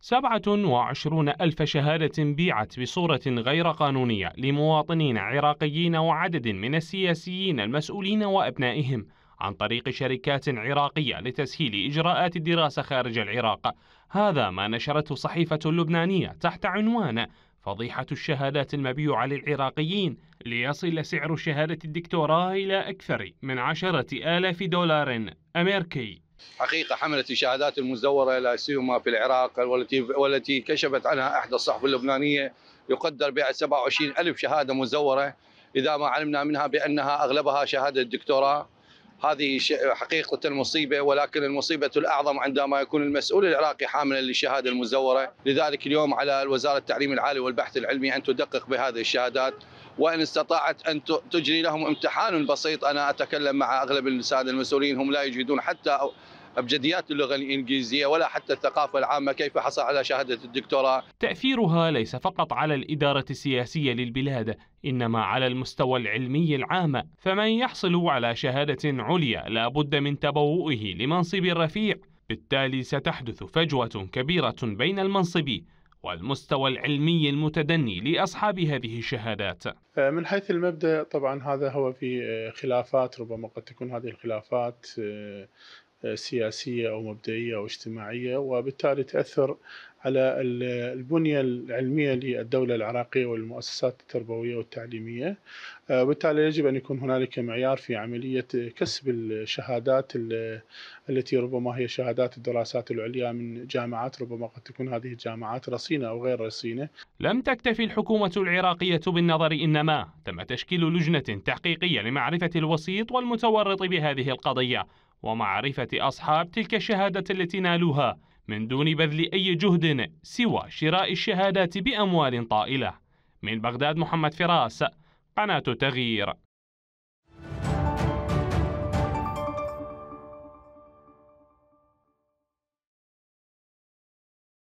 سبعة وعشرون ألف شهادة بيعت بصورة غير قانونية لمواطنين عراقيين وعدد من السياسيين المسؤولين وأبنائهم عن طريق شركات عراقية لتسهيل إجراءات الدراسة خارج العراق هذا ما نشرته صحيفة لبنانية تحت عنوان فضيحة الشهادات المبيوعة للعراقيين ليصل سعر شهادة الدكتوراه إلى أكثر من عشرة آلاف دولار أمريكي حقيقه حملت الشهادات المزوره لا سيما في العراق والتي والتي كشفت عنها احدى الصحف اللبنانيه يقدر بها 27 ألف شهاده مزوره اذا ما علمنا منها بانها اغلبها شهاده دكتوراه هذه حقيقة المصيبة ولكن المصيبة الأعظم عندما يكون المسؤول العراقي حاملا للشهادة المزورة لذلك اليوم على الوزارة التعليم العالي والبحث العلمي أن تدقق بهذه الشهادات وإن استطاعت أن تجري لهم امتحان بسيط أنا أتكلم مع أغلب السادة المسؤولين هم لا يجيدون حتى ابجديات اللغه الانجليزيه ولا حتى الثقافه العامه كيف حصل على شهاده الدكتوراه. تاثيرها ليس فقط على الاداره السياسيه للبلاد انما على المستوى العلمي العام فمن يحصل على شهاده عليا لا بد من تبوؤه لمنصب رفيع بالتالي ستحدث فجوه كبيره بين المنصب والمستوى العلمي المتدني لأصحاب هذه الشهادات آه، من حيث المبدأ طبعا هذا هو في آه، خلافات ربما قد تكون هذه الخلافات آه، سياسية أو مبدئية أو اجتماعية وبالتالي تأثر على البنية العلمية للدولة العراقية والمؤسسات التربوية والتعليمية آه، وبالتالي يجب أن يكون هنالك معيار في عملية كسب الشهادات التي ربما هي شهادات الدراسات العليا من جامعات ربما قد تكون هذه الجامعات رصينة أو غير رصينة لم تكتفي الحكومة العراقية بالنظر إنما تم تشكيل لجنة تحقيقية لمعرفة الوسيط والمتورط بهذه القضية ومعرفة أصحاب تلك الشهادة التي نالوها من دون بذل أي جهد سوى شراء الشهادات بأموال طائلة من بغداد محمد فراس قناة تغيير